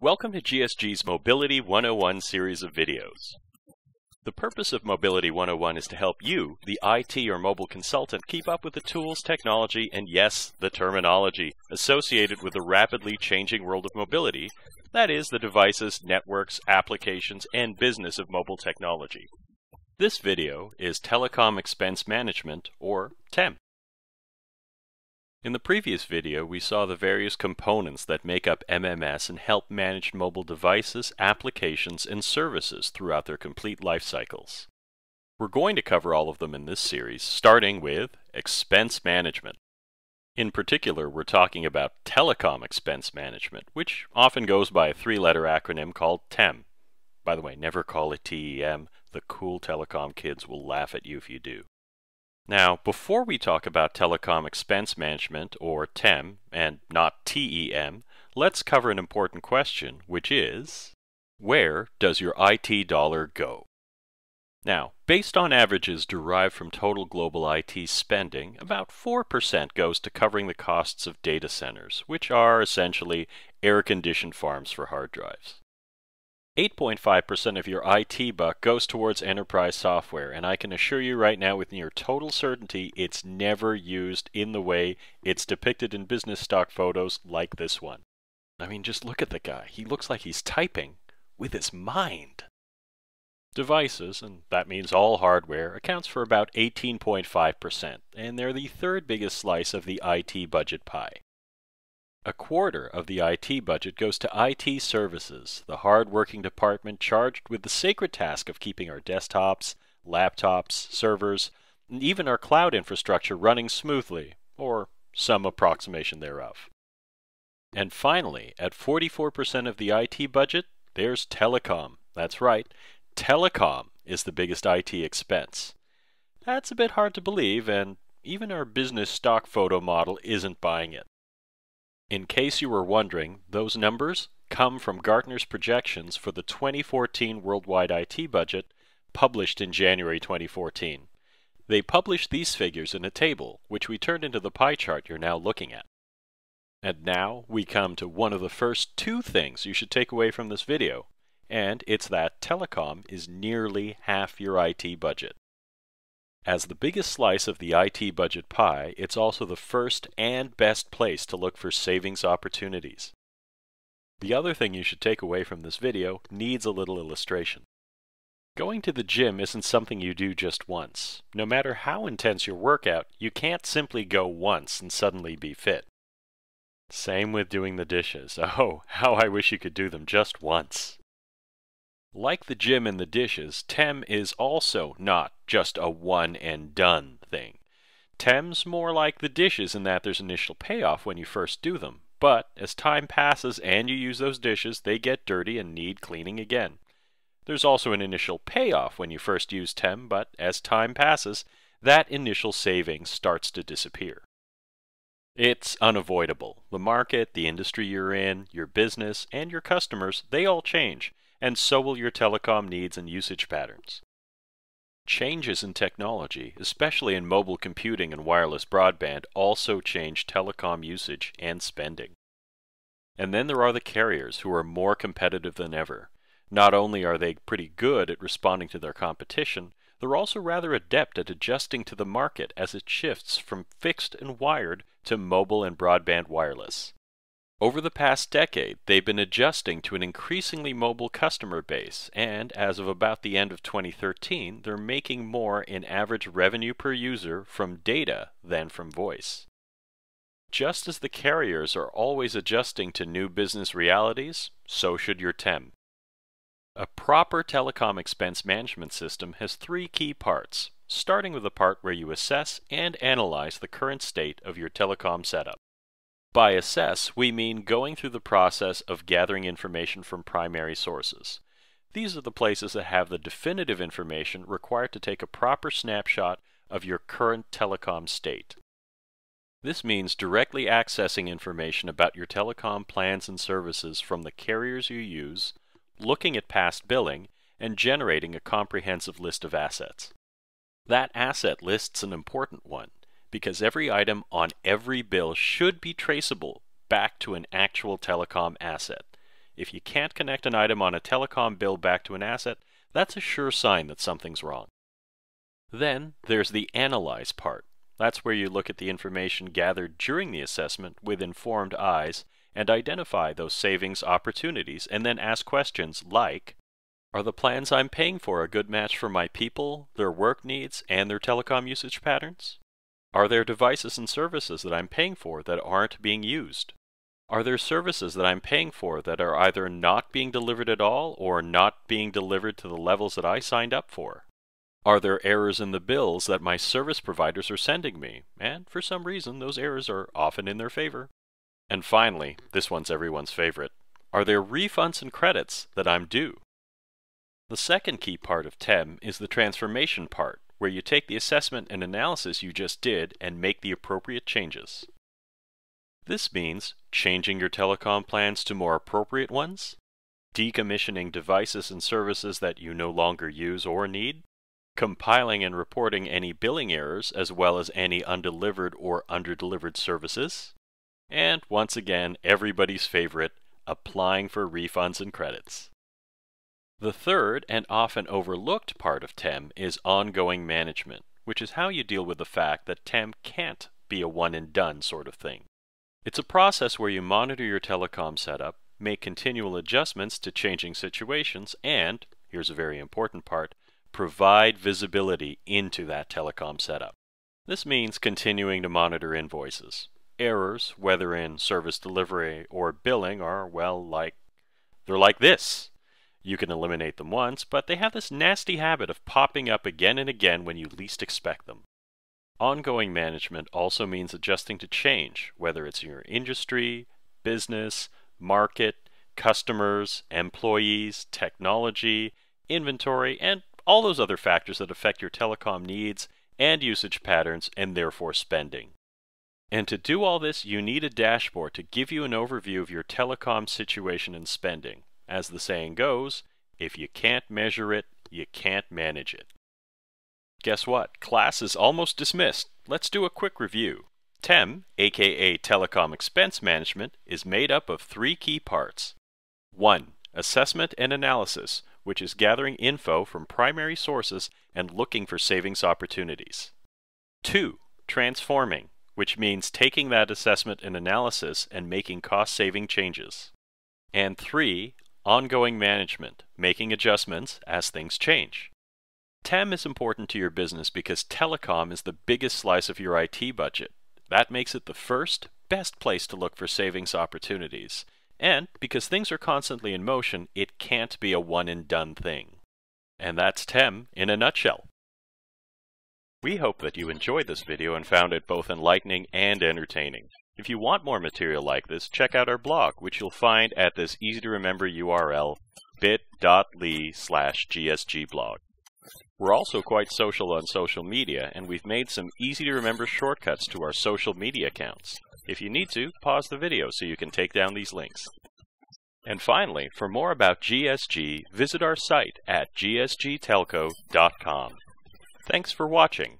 Welcome to GSG's Mobility 101 series of videos. The purpose of Mobility 101 is to help you, the IT or mobile consultant, keep up with the tools, technology, and yes, the terminology associated with the rapidly changing world of mobility, that is, the devices, networks, applications, and business of mobile technology. This video is Telecom Expense Management, or TEM. In the previous video, we saw the various components that make up MMS and help manage mobile devices, applications, and services throughout their complete life cycles. We're going to cover all of them in this series, starting with expense management. In particular, we're talking about telecom expense management, which often goes by a three-letter acronym called TEM. By the way, never call it TEM. The cool telecom kids will laugh at you if you do. Now, before we talk about telecom expense management, or TEM, and not TEM, let's cover an important question, which is where does your IT dollar go? Now, based on averages derived from total global IT spending, about 4% goes to covering the costs of data centers, which are essentially air conditioned farms for hard drives. 8.5% of your IT buck goes towards enterprise software, and I can assure you right now with near total certainty it's never used in the way it's depicted in business stock photos like this one. I mean, just look at the guy. He looks like he's typing with his mind. Devices, and that means all hardware, accounts for about 18.5%, and they're the third biggest slice of the IT budget pie. A quarter of the IT budget goes to IT services, the hard-working department charged with the sacred task of keeping our desktops, laptops, servers, and even our cloud infrastructure running smoothly, or some approximation thereof. And finally, at 44% of the IT budget, there's telecom. That's right, telecom is the biggest IT expense. That's a bit hard to believe, and even our business stock photo model isn't buying it. In case you were wondering, those numbers come from Gartner's projections for the 2014 worldwide IT budget published in January 2014. They published these figures in a table, which we turned into the pie chart you're now looking at. And now we come to one of the first two things you should take away from this video, and it's that telecom is nearly half your IT budget. As the biggest slice of the IT budget pie, it's also the first and best place to look for savings opportunities. The other thing you should take away from this video needs a little illustration. Going to the gym isn't something you do just once. No matter how intense your workout, you can't simply go once and suddenly be fit. Same with doing the dishes. Oh, how I wish you could do them just once. Like the gym and the dishes, TEM is also not just a one and done thing. TEM's more like the dishes in that there's initial payoff when you first do them, but as time passes and you use those dishes, they get dirty and need cleaning again. There's also an initial payoff when you first use TEM, but as time passes, that initial savings starts to disappear. It's unavoidable. The market, the industry you're in, your business, and your customers, they all change and so will your telecom needs and usage patterns. Changes in technology, especially in mobile computing and wireless broadband, also change telecom usage and spending. And then there are the carriers who are more competitive than ever. Not only are they pretty good at responding to their competition, they're also rather adept at adjusting to the market as it shifts from fixed and wired to mobile and broadband wireless. Over the past decade, they've been adjusting to an increasingly mobile customer base, and as of about the end of 2013, they're making more in average revenue per user from data than from voice. Just as the carriers are always adjusting to new business realities, so should your TEM. A proper telecom expense management system has three key parts, starting with the part where you assess and analyze the current state of your telecom setup. By assess, we mean going through the process of gathering information from primary sources. These are the places that have the definitive information required to take a proper snapshot of your current telecom state. This means directly accessing information about your telecom plans and services from the carriers you use, looking at past billing, and generating a comprehensive list of assets. That asset list's an important one because every item on every bill should be traceable back to an actual telecom asset. If you can't connect an item on a telecom bill back to an asset, that's a sure sign that something's wrong. Then there's the analyze part. That's where you look at the information gathered during the assessment with informed eyes and identify those savings opportunities and then ask questions like Are the plans I'm paying for a good match for my people, their work needs, and their telecom usage patterns? Are there devices and services that I'm paying for that aren't being used? Are there services that I'm paying for that are either not being delivered at all or not being delivered to the levels that I signed up for? Are there errors in the bills that my service providers are sending me? And for some reason, those errors are often in their favor. And finally, this one's everyone's favorite. Are there refunds and credits that I'm due? The second key part of TEM is the transformation part, where you take the assessment and analysis you just did and make the appropriate changes. This means changing your telecom plans to more appropriate ones, decommissioning devices and services that you no longer use or need, compiling and reporting any billing errors as well as any undelivered or underdelivered services, and once again, everybody's favorite, applying for refunds and credits. The third and often overlooked part of TEM is ongoing management, which is how you deal with the fact that TEM can't be a one and done sort of thing. It's a process where you monitor your telecom setup, make continual adjustments to changing situations, and, here's a very important part, provide visibility into that telecom setup. This means continuing to monitor invoices. Errors, whether in service delivery or billing, are, well, like, they're like this. You can eliminate them once, but they have this nasty habit of popping up again and again when you least expect them. Ongoing management also means adjusting to change, whether it's in your industry, business, market, customers, employees, technology, inventory, and all those other factors that affect your telecom needs and usage patterns and therefore spending. And to do all this, you need a dashboard to give you an overview of your telecom situation and spending. As the saying goes, if you can't measure it, you can't manage it. Guess what? Class is almost dismissed. Let's do a quick review. TEM, aka Telecom Expense Management, is made up of three key parts. 1. Assessment and analysis, which is gathering info from primary sources and looking for savings opportunities. 2. Transforming, which means taking that assessment and analysis and making cost saving changes. And 3 ongoing management, making adjustments as things change. Tem is important to your business because telecom is the biggest slice of your IT budget. That makes it the first, best place to look for savings opportunities. And because things are constantly in motion, it can't be a one and done thing. And that's TEM in a nutshell. We hope that you enjoyed this video and found it both enlightening and entertaining. If you want more material like this, check out our blog, which you'll find at this easy-to-remember URL, bit.ly slash gsgblog. We're also quite social on social media, and we've made some easy-to-remember shortcuts to our social media accounts. If you need to, pause the video so you can take down these links. And finally, for more about GSG, visit our site at gsgtelco.com. Thanks for watching.